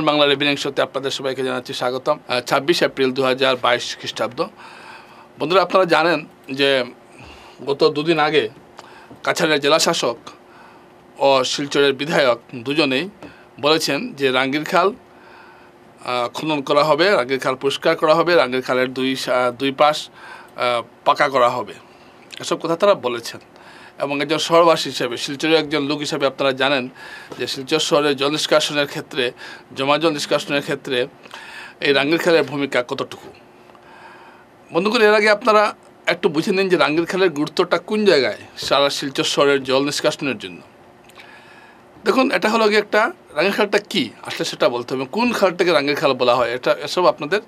western Bangla রেভিনিং শোতে আপনাদের সবাইকে জানাচ্ছি স্বাগতম ছাব্বিশ এপ্রিল দু হাজার বাইশ খ্রিস্টাব্দ বন্ধুরা আপনারা জানেন যে গত দুদিন আগে কাছাড়ের জেলাশাসক ও শিলচরের বিধায়ক দুজনেই বলেছেন যে রাঙ্গির খাল খনন করা হবে রাঙ্গির খাল পরিষ্কার করা হবে রাঙ্গির খালের দুই দুই পাশ পাকা করা হবে এসব কথা তারা বলেছেন এবং একজন শহরবাসী হিসেবে শিলচরের একজন লোক হিসেবে আপনারা জানেন যে শিলচর শহরে জল নিষ্কাশনের ক্ষেত্রে জমা জল নিষ্কাশনের ক্ষেত্রে এই রাঙ্গির খেলের ভূমিকা কতটুকু করি এর আগে আপনারা একটু বুঝে নিন যে রাঙ্গির খেলের গুরুত্বটা কোন জায়গায় সারা শিলচর শহরের জল নিষ্কাশনের জন্য দেখুন এটা হলো গিয়ে একটা রাঙ্গের খালটা কী আসলে সেটা বলতে হবে কোন খালটাকে রাঙ্গের খাল বলা হয় এটা এসব আপনাদের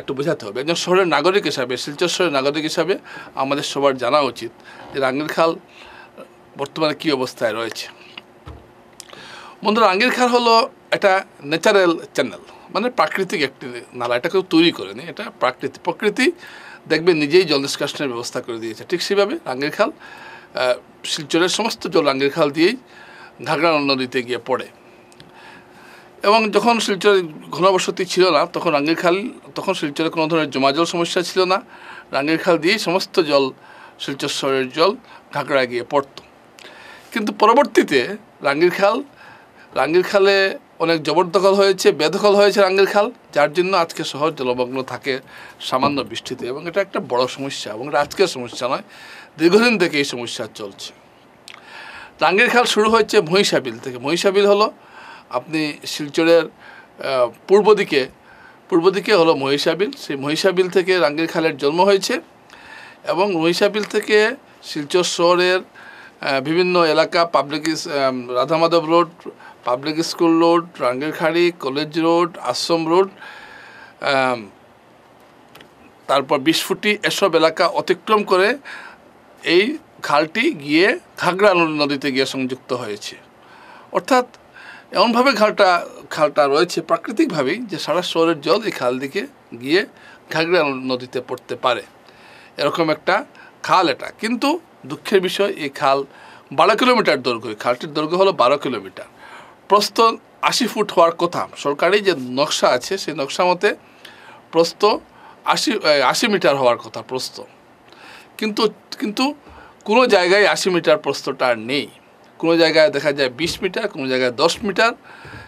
একটু বোঝাতে হবে একজন শহরের নাগরিক হিসাবে শিলচর শহরের নাগরিক হিসাবে আমাদের সবার জানা উচিত যে রাঙ্গের খাল বর্তমানে কি অবস্থায় রয়েছে বন্ধুরা আঙ্গির খাল হলো এটা ন্যাচারাল চ্যানেল মানে প্রাকৃতিক একটি নালা এটা কেউ তৈরি করেনি এটা প্রাকৃতিক প্রকৃতি দেখবে নিজেই জল নিষ্কাশনের ব্যবস্থা করে দিয়েছে ঠিক সেভাবে রাঙ্গের খাল শিলচরের সমস্ত জল রাঙ্গের খাল দিয়েই ঘাগড়া নদীতে গিয়ে পড়ে এবং যখন শিলচরে ঘনবসতি ছিল না তখন রাঙ্গের খাল তখন শিলচরে কোনো ধরনের জমাজল সমস্যা ছিল না রাঙ্গের খাল দিয়েই সমস্ত জল শিলচর শহরের জল ঘাগড়ায় গিয়ে পড়তো কিন্তু পরবর্তীতে রাঙ্গির খাল রাঙ্গির খালে অনেক জবরদখল হয়েছে বেদখল হয়েছে রাঙ্গির খাল যার জন্য আজকে শহর জলমগ্ন থাকে সামান্য বৃষ্টিতে এবং এটা একটা বড় সমস্যা এবং এটা আজকের সমস্যা নয় দীর্ঘদিন থেকে এই সমস্যা চলছে রাঙ্গির খাল শুরু হয়েছে মহিষাবিল থেকে মহিষাবিল হলো আপনি শিলচরের পূর্ব দিকে পূর্ব দিকে হলো মহিষাবিল সেই মহিষাবিল থেকে রাঙ্গির খালের জন্ম হয়েছে এবং মহিষাবিল থেকে শিলচর শহরের বিভিন্ন এলাকা public um, Radhamadhab road public school road Rangirkhari college road Ashram road um, তারপর বিশফুটি এসব এলাকা অতিক্রম করে এই খালটি গিয়ে ঘাগরা নদীতে গিয়ে সংযুক্ত হয়েছে অর্থাৎ এমনভাবে খালটা খালটা রয়েছে প্রাকৃতিকভাবেই যে সারা শহরের জল এই খাল দিকে গিয়ে ঘাগরা নদীতে পড়তে পারে এরকম একটা খাল এটা কিন্তু দুঃখের বিষয় এই খাল বারো কিলোমিটার দৈর্ঘ্য খালটির দৈর্ঘ্য হলো বারো কিলোমিটার প্রস্ত আশি ফুট হওয়ার কথা সরকারি যে নকশা আছে সেই নকশা মতে প্রস্ত আশি আশি মিটার হওয়ার কথা প্রস্ত কিন্তু কিন্তু কোনো জায়গায় আশি মিটার প্রস্তটা আর নেই কোনো জায়গায় দেখা যায় বিশ মিটার কোনো জায়গায় দশ মিটার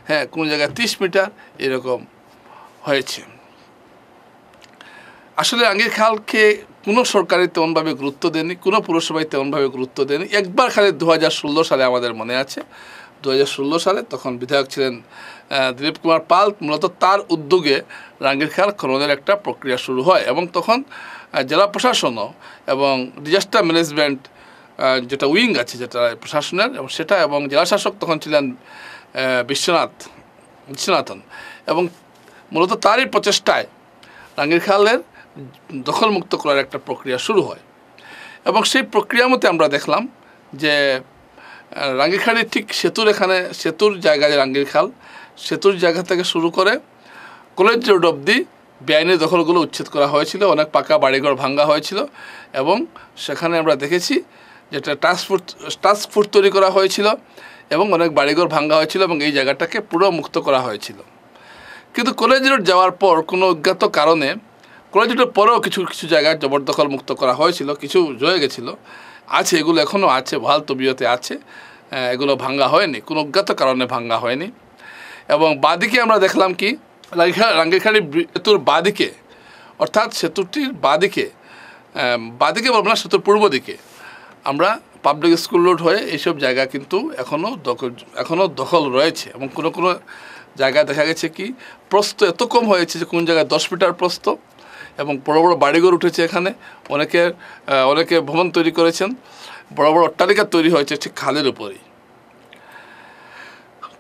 হ্যাঁ কোনো জায়গায় তিরিশ মিটার এরকম হয়েছে আসলে আগের খালকে কোনো সরকারই তেমনভাবে গুরুত্ব দেয়নি কোনো পুরসভায় তেমনভাবে গুরুত্ব দেয়নি একবার খালি দু সালে আমাদের মনে আছে দু সালে তখন বিধায়ক ছিলেন দিলীপ কুমার পাল মূলত তার উদ্যোগে খাল খননের একটা প্রক্রিয়া শুরু হয় এবং তখন জেলা প্রশাসনও এবং ডিজাস্টার ম্যানেজমেন্ট যেটা উইং আছে যেটা প্রশাসনের এবং সেটা এবং জেলা শাসক তখন ছিলেন বিশ্বনাথ বিশ্বনাথন এবং মূলত তারই প্রচেষ্টায় খালের দখলমুক্ত করার একটা প্রক্রিয়া শুরু হয় এবং সেই প্রক্রিয়া মতে আমরা দেখলাম যে রাঙ্গিখালের ঠিক সেতুর এখানে সেতুর জায়গা যে খাল সেতুর জায়গা থেকে শুরু করে কলেজ রোড অব্দি বেআইনি দখলগুলো উচ্ছেদ করা হয়েছিল অনেক পাকা বাড়িঘর ভাঙ্গা হয়েছিল এবং সেখানে আমরা দেখেছি যেটা টাস্কফোর্স টাস্কফোর্স তৈরি করা হয়েছিল এবং অনেক বাড়িঘর ভাঙ্গা হয়েছিল এবং এই জায়গাটাকে পুরো মুক্ত করা হয়েছিল কিন্তু কলেজ রোড যাওয়ার পর কোনো অজ্ঞাত কারণে কোলাইজুটের পরেও কিছু কিছু জায়গায় জবরদখল মুক্ত করা হয়েছিল কিছু জয়ে গেছিলো আছে এগুলো এখনও আছে ভাল তবিয়তে আছে এগুলো ভাঙ্গা হয়নি কোনো অজ্ঞাত কারণে ভাঙ্গা হয়নি এবং বাদিকে আমরা দেখলাম কি রাঙ্গিখাড়ি সেতুর বাদিকে অর্থাৎ সেতুটির বাদিকে বাদিকে বলবো না সেতুর পূর্ব দিকে আমরা পাবলিক স্কুল রোড হয়ে এইসব জায়গা কিন্তু এখনও দখল এখনও দখল রয়েছে এবং কোনো কোনো জায়গায় দেখা গেছে কি প্রস্ত এত কম হয়েছে যে কোন জায়গায় দশ মিটার প্রস্ত এবং বড় বড় বাড়িঘর উঠেছে এখানে অনেকে অনেকে ভবন তৈরি করেছেন বড় বড় অট্টালিকা তৈরি হয়েছে ঠিক খালের উপরেই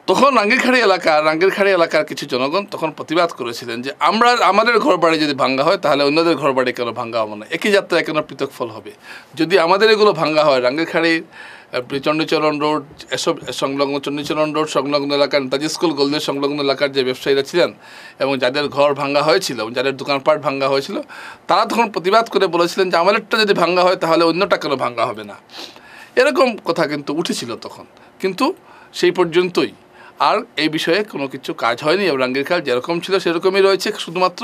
তখন রাঙ্গিরখাড়ি এলাকা রাঙ্গিরখাড়ি এলাকার কিছু জনগণ তখন প্রতিবাদ করেছিলেন যে আমরা আমাদের ঘর বাড়ি যদি ভাঙ্গা হয় তাহলে অন্যদের ঘর বাড়ি কেন ভাঙ্গা হবে না একই যাত্রা কেন পৃথক ফল হবে যদি আমাদের এগুলো ভাঙ্গা হয় রাঙ্গিরখাড়ির চণ্ডীচরণ রোড এসব সংলগ্ন চণ্ডীচরণ রোড সংলগ্ন এলাকার নেতাজি স্কুল গোলদের সংলগ্ন এলাকার যে ব্যবসায়ীরা ছিলেন এবং যাদের ঘর ভাঙ্গা হয়েছিল যাদের দোকানপাট ভাঙ্গা হয়েছিল তারা তখন প্রতিবাদ করে বলেছিলেন যে আমাদেরটা যদি ভাঙ্গা হয় তাহলে অন্যটা কেন ভাঙ্গা হবে না এরকম কথা কিন্তু উঠেছিল তখন কিন্তু সেই পর্যন্তই আর এই বিষয়ে কোনো কিছু কাজ হয়নি এবং রাঙ্গিরখাল যেরকম ছিল সেরকমই রয়েছে শুধুমাত্র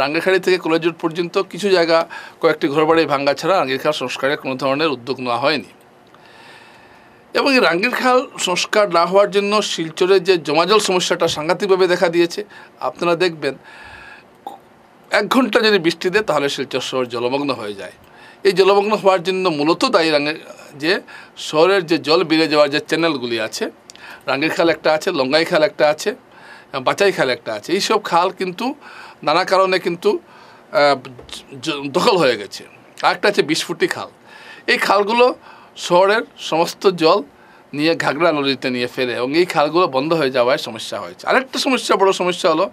রাঙ্গিরখালি থেকে কলেজুট পর্যন্ত কিছু জায়গা কয়েকটি ঘরবাড়ি ভাঙ্গা ছাড়া রাঙ্গিরখাল সংস্কারে কোনো ধরনের উদ্যোগ নেওয়া হয়নি এবং এই খাল সংস্কার না হওয়ার জন্য শিলচরের যে জমাজল সমস্যাটা সাংঘাতিকভাবে দেখা দিয়েছে আপনারা দেখবেন এক ঘন্টা যদি বৃষ্টি দেয় তাহলে শিলচর শহর জলমগ্ন হয়ে যায় এই জলমগ্ন হওয়ার জন্য মূলত দায়ী রাঙের যে শহরের যে জল বেড়ে যাওয়ার যে চ্যানেলগুলি আছে রাঙ্গের খাল একটা আছে লঙ্গাই খাল একটা আছে বাচাই খাল একটা আছে এইসব খাল কিন্তু নানা কারণে কিন্তু দখল হয়ে গেছে আরেকটা আছে বিস্ফুটি খাল এই খালগুলো শহরের সমস্ত জল নিয়ে ঘাগরা নদীতে নিয়ে ফেলে এবং এই খালগুলো বন্ধ হয়ে যাওয়ায় সমস্যা হয়েছে আরেকটা সমস্যা বড় সমস্যা হলো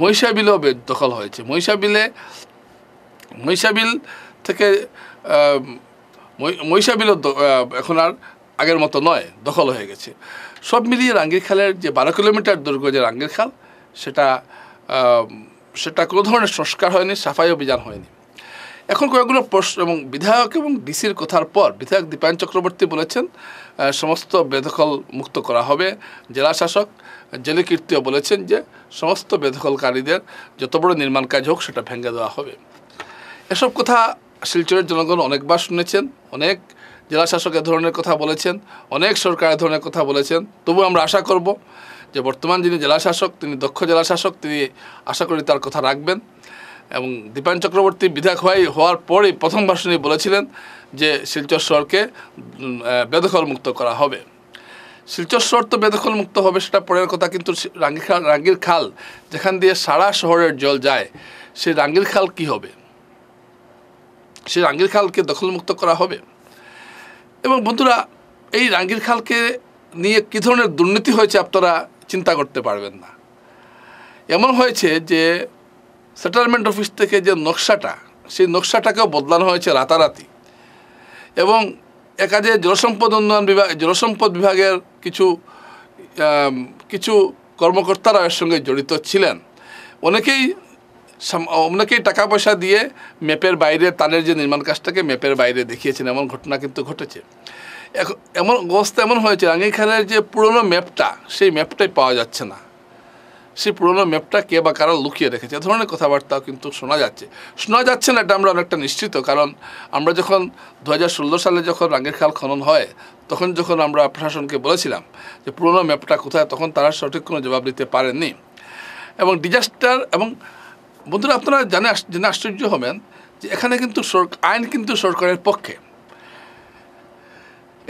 মহিষাবিলও দখল হয়েছে মহিষাবিলে মহিষাবিল থেকে মহিষাবিলও এখন আর আগের মতো নয় দখল হয়ে গেছে সব মিলিয়ে রাঙ্গির খালের যে বারো কিলোমিটার দৈর্ঘ্য যে রাঙ্গির খাল সেটা সেটা কোনো ধরনের সংস্কার হয়নি সাফাই অভিযান হয়নি এখন কয়েকগুলো প্রশ্ন এবং বিধায়ক এবং ডিসির কথার পর বিধায়ক দীপায়ন চক্রবর্তী বলেছেন সমস্ত বেদখল মুক্ত করা হবে জেলা শাসক জেলে কীর্তিও বলেছেন যে সমস্ত বেদখলকারীদের যত বড় নির্মাণ কাজ হোক সেটা ভেঙে দেওয়া হবে এসব কথা শিলচরের জনগণ অনেকবার শুনেছেন অনেক জেলাশাসক এ ধরনের কথা বলেছেন অনেক সরকার এ ধরনের কথা বলেছেন তবু আমরা আশা করব যে বর্তমান যিনি জেলাশাসক তিনি দক্ষ জেলাশাসক তিনি আশা করি তার কথা রাখবেন এবং দীপায়ন চক্রবর্তী বিধায়ক হওয়াই হওয়ার পরই প্রথম ভাষণে বলেছিলেন যে শিলচর শহরকে বেদখল মুক্ত করা হবে শিলচর শহর তো বেদখল মুক্ত হবে সেটা পরের কথা কিন্তু রাঙ্গির খাল রাঙ্গির খাল যেখান দিয়ে সারা শহরের জল যায় সেই রাঙ্গির খাল কি হবে সেই রাঙ্গির খালকে দখলমুক্ত করা হবে এবং বন্ধুরা এই রাঙ্গির খালকে নিয়ে কী ধরনের দুর্নীতি হয়েছে আপনারা চিন্তা করতে পারবেন না এমন হয়েছে যে সেটেলমেন্ট অফিস থেকে যে নকশাটা সেই নকশাটাকেও বদলানো হয়েছে রাতারাতি এবং একাজে জলসম্পদ উন্নয়ন বিভাগ জলসম্পদ বিভাগের কিছু কিছু কর্মকর্তারা এর সঙ্গে জড়িত ছিলেন অনেকেই অনেকেই টাকা পয়সা দিয়ে ম্যাপের বাইরে তালের যে নির্মাণ কাজটাকে ম্যাপের বাইরে দেখিয়েছেন এমন ঘটনা কিন্তু ঘটেছে এখন এমন অবস্থা এমন হয়েছে রাঙ্গিখালের যে পুরনো ম্যাপটা সেই ম্যাপটাই পাওয়া যাচ্ছে না সেই পুরনো ম্যাপটা কে বা কারা লুকিয়ে রেখেছে এ ধরনের কথাবার্তাও কিন্তু শোনা যাচ্ছে শোনা যাচ্ছে না এটা আমরা অনেকটা নিশ্চিত কারণ আমরা যখন দু সালে যখন রাঙের খাল খনন হয় তখন যখন আমরা প্রশাসনকে বলেছিলাম যে পুরনো ম্যাপটা কোথায় তখন তারা সঠিক কোনো জবাব দিতে পারেননি এবং ডিজাস্টার এবং বন্ধুরা আপনারা জানে জেনে আশ্চর্য হবেন যে এখানে কিন্তু আইন কিন্তু সরকারের পক্ষে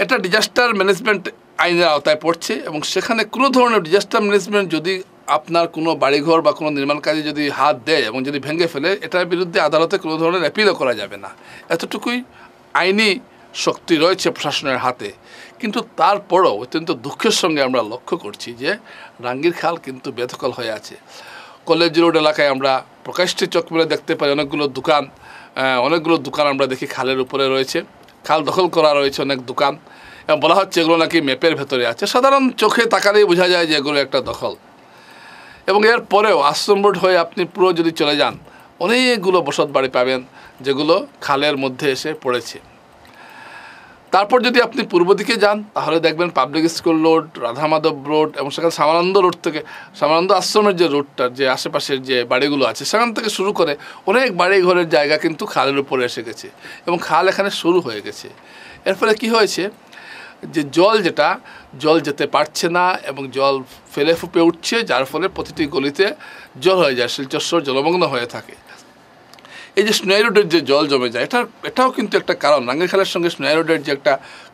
এটা ডিজাস্টার ম্যানেজমেন্ট আইনের আওতায় পড়ছে এবং সেখানে কোনো ধরনের ডিজাস্টার ম্যানেজমেন্ট যদি আপনার কোনো বাড়িঘর বা কোনো নির্মাণ কাজে যদি হাত দেয় এবং যদি ভেঙে ফেলে এটার বিরুদ্ধে আদালতে কোনো ধরনের অ্যাপিলও করা যাবে না এতটুকুই আইনি শক্তি রয়েছে প্রশাসনের হাতে কিন্তু তারপরও অত্যন্ত দুঃখের সঙ্গে আমরা লক্ষ্য করছি যে রাঙ্গির খাল কিন্তু বেদখল হয়ে আছে কলেজ রোড এলাকায় আমরা প্রকাশ্যে চোখ মেলে দেখতে পাই অনেকগুলো দোকান অনেকগুলো দোকান আমরা দেখি খালের উপরে রয়েছে খাল দখল করা রয়েছে অনেক দোকান এবং বলা হচ্ছে এগুলো নাকি ম্যাপের ভেতরে আছে সাধারণ চোখে তাকালেই বোঝা যায় যে এগুলো একটা দখল এবং এর পরেও আশ্রম রোড হয়ে আপনি পুরো যদি চলে যান অনেকগুলো বসত বাড়ি পাবেন যেগুলো খালের মধ্যে এসে পড়েছে তারপর যদি আপনি পূর্ব দিকে যান তাহলে দেখবেন public school road Radhamadhab road এবং সেখানে সামানন্দ রোড থেকে সামানন্দ আশ্রমের যে রোডটার যে আশেপাশের যে বাড়িগুলো আছে সেখান থেকে শুরু করে অনেক বাড়ি ঘরের জায়গা কিন্তু খালের উপরে এসে গেছে এবং খাল এখানে শুরু হয়ে গেছে এর ফলে কী হয়েছে যে জল যেটা জল যেতে পারছে না এবং জল ফেলে ফুপে উঠছে যার ফলে প্রতিটি গলিতে জল হয়ে যায় শিলচর জলমগ্ন হয়ে থাকে এই যে রোডের যে জল জমে যায় এটা এটাও কিন্তু একটা কারণ রাঙ্গের খালের সঙ্গে রোডের যে একটা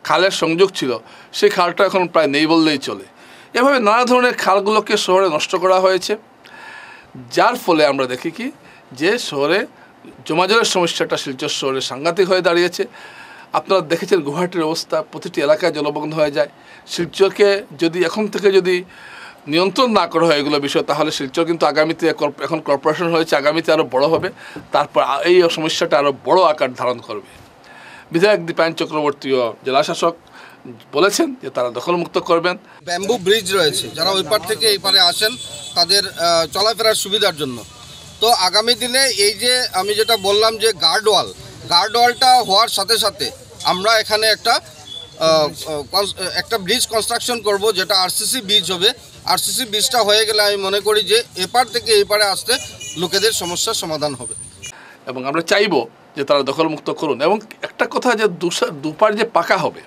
খালের সংযোগ ছিল সেই খালটা এখন প্রায় নেই বললেই চলে এভাবে নানা ধরনের খালগুলোকে শহরে নষ্ট করা হয়েছে যার ফলে আমরা দেখি কি যে শহরে জমাজলের সমস্যাটা শিলচর শহরে সাংঘাতিক হয়ে দাঁড়িয়েছে আপনারা দেখেছেন গুয়াহাটির অবস্থা প্রতিটি এলাকায় জলমগ্ন হয়ে যায় শিলচরকে যদি এখন থেকে যদি নিয়ন্ত্রণ না করা হয় এগুলো বিষয় তাহলে শিলচর কিন্তু আগামীতে এখন কর্পোরেশন হয়েছে আগামীতে আরও বড় হবে তারপর এই সমস্যাটা আরও বড় আকার ধারণ করবে বিধায়ক দীপায়ন চক্রবর্তীও জেলাশাসক বলেছেন যে তারা দখলমুক্ত করবেন ব্যাম্বু ব্রিজ রয়েছে যারা ওই পার থেকে এই পারে আসেন তাদের চলাফেরার সুবিধার জন্য তো আগামী দিনে এই যে আমি যেটা বললাম যে গার্ড ওয়াল গার্ড ওয়ালটা হওয়ার সাথে সাথে আমরা এখানে একটা একটা ব্রিজ কনস্ট্রাকশন করব যেটা আরসিসি ব্রিজ হবে আরসিসি ব্রিজটা হয়ে গেলে আমি মনে করি যে এপার থেকে এপারে আসতে লোকেদের সমস্যার সমাধান হবে এবং আমরা চাইব যে তারা দখলমুক্ত করুন এবং একটা কথা যে দুপার যে পাকা হবে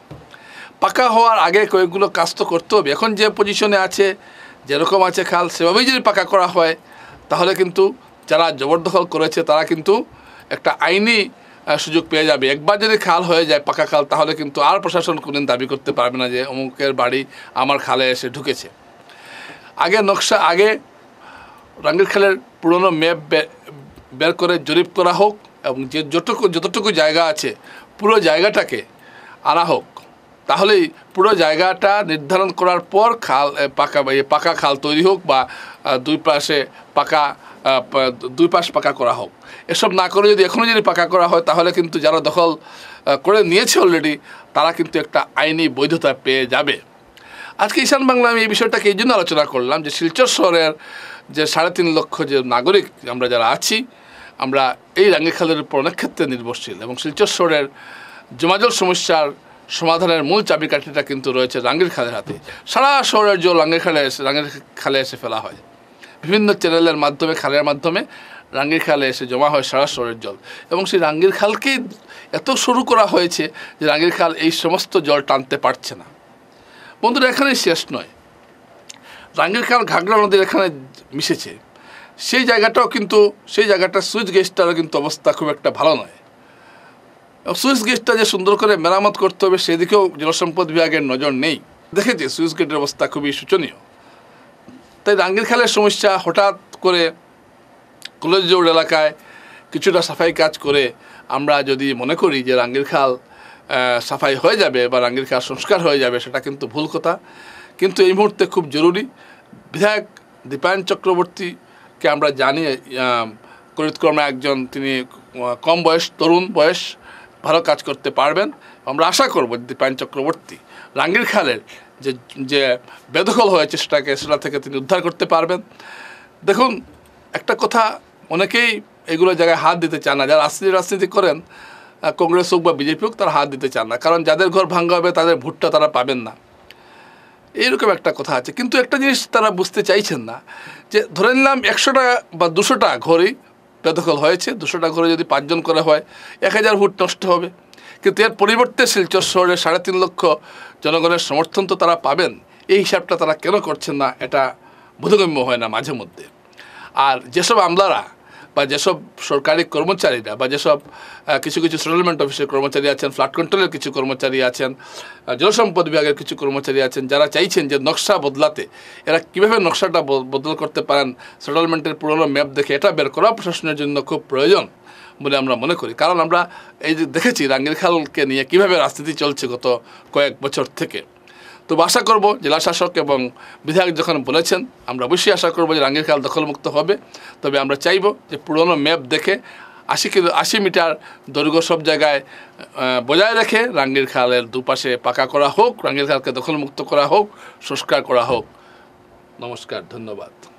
পাকা হওয়ার আগে কয়েকগুলো কাজ তো করতে হবে এখন যে পজিশনে আছে যেরকম আছে খাল সেভাবেই যদি পাকা করা হয় তাহলে কিন্তু যারা জবরদখল করেছে তারা কিন্তু একটা আইনি সুযোগ পেয়ে যাবে একবার যদি খাল হয়ে যায় পাকা খাল তাহলে কিন্তু আর প্রশাসন কোনদিন দাবি করতে পারবে না যে অমুকের বাড়ি আমার খালে এসে ঢুকেছে আগে নকশা আগে রাঙ্গির খালের পুরনো ম্যাপ বের করে জরিপ করা হোক এবং যে যতটুকু যতটুকু জায়গা আছে পুরো জায়গাটাকে আনা হোক তাহলে পুরো জায়গাটা নির্ধারণ করার পর খাল পাকা পাকা খাল তৈরি হোক বা দুই পাশে পাকা দুই পাশ পাকা করা হোক এসব না করে যদি এখনও যদি পাকা করা হয় তাহলে কিন্তু যারা দখল করে নিয়েছে অলরেডি তারা কিন্তু একটা আইনি বৈধতা পেয়ে যাবে আজকে ঈশান বাংলা আমি এই বিষয়টাকে এই জন্য আলোচনা করলাম যে শিলচর শহরের যে সাড়ে তিন লক্ষ যে নাগরিক আমরা যারা আছি আমরা এই রাঙ্গিখালের উপর অনেক ক্ষেত্রে নির্ভরশীল এবং শিলচর শহরের জমাজল সমস্যার সমাধানের মূল চাবিকাঠিটা কিন্তু রয়েছে রাঙ্গির খালের হাতে সারা শহরের জল রাঙ্গের খালে এসে রাঙ্গের খালে এসে ফেলা হয় বিভিন্ন চ্যানেলের মাধ্যমে খালের মাধ্যমে রাঙ্গের খালে এসে জমা হয় সারা শহরের জল এবং সেই রাঙ্গের খালকেই এত শুরু করা হয়েছে যে রাঙ্গির খাল এই সমস্ত জল টানতে পারছে না বন্ধুরা এখানে শেষ নয় রাঙ্গির খাল ঘাগড়া নদীর এখানে মিশেছে সেই জায়গাটাও কিন্তু সেই জায়গাটা সুইচ গেস্টটারও কিন্তু অবস্থা খুব একটা ভালো নয় সুইস গেটটা যে সুন্দর করে মেরামত করতে হবে সেদিকেও জলসম্পদ বিভাগের নজর নেই দেখেছি সুইস গেটের অবস্থা খুবই শোচনীয় তাই রাঙ্গির খালের সমস্যা হঠাৎ করে কলেজ রোড এলাকায় কিছুটা সাফাই কাজ করে আমরা যদি মনে করি যে রাঙ্গির খাল সাফাই হয়ে যাবে বা রাঙ্গির খাল সংস্কার হয়ে যাবে সেটা কিন্তু ভুল কথা কিন্তু এই মুহূর্তে খুব জরুরি বিধায়ক দীপায়ন চক্রবর্তীকে আমরা জানি করিতক্রমে একজন তিনি কম বয়স তরুণ বয়স ভালো কাজ করতে পারবেন আমরা আশা করবো দীপায়ন চক্রবর্তী রাঙ্গির খালের যে যে বেদখল হয়েছে সেটাকে সেটা থেকে তিনি উদ্ধার করতে পারবেন দেখুন একটা কথা অনেকেই এগুলো জায়গায় হাত দিতে চান না যারা রাজনীতি রাজনীতি করেন কংগ্রেস হোক বা বিজেপি হোক তারা হাত দিতে চান না কারণ যাদের ঘর ভাঙ্গা হবে তাদের ভোটটা তারা পাবেন না এইরকম একটা কথা আছে কিন্তু একটা জিনিস তারা বুঝতে চাইছেন না যে ধরে নিলাম একশোটা বা দুশোটা ঘরই বেদখল হয়েছে দুশোটা ঘরে যদি পাঁচজন করা হয় এক হাজার ভোট নষ্ট হবে কিন্তু এর পরিবর্তে শিলচর শহরে সাড়ে তিন লক্ষ জনগণের সমর্থন তো তারা পাবেন এই হিসাবটা তারা কেন করছেন না এটা বোধগম্য হয় না মাঝে মধ্যে আর যেসব আমলারা বা যেসব সরকারি কর্মচারীরা বা যেসব কিছু কিছু সেটেলমেন্ট অফিসের কর্মচারী আছেন ফ্ল্যাট কন্ট্রোলের কিছু কর্মচারী আছেন জলসম্পদ বিভাগের কিছু কর্মচারী আছেন যারা চাইছেন যে নকশা বদলাতে এরা কীভাবে নকশাটা বদল করতে পারেন সেটেলমেন্টের পুরনো ম্যাপ দেখে এটা বের করা প্রশাসনের জন্য খুব প্রয়োজন বলে আমরা মনে করি কারণ আমরা এই যে দেখেছি রাঙ্গিরখালকে নিয়ে কীভাবে রাজনীতি চলছে গত কয়েক বছর থেকে তো আশা করব জেলা শাসক এবং বিধায়ক যখন বলেছেন আমরা অবশ্যই আশা করব যে খেয়াল দখলমুক্ত হবে তবে আমরা চাইব যে পুরনো ম্যাপ দেখে আশি কিলো আশি মিটার দৈর্ঘ্য সব জায়গায় বজায় রেখে রাঙ্গের খালের দুপাশে পাকা করা হোক রাঙ্গের খালকে দখলমুক্ত করা হোক সংস্কার করা হোক নমস্কার ধন্যবাদ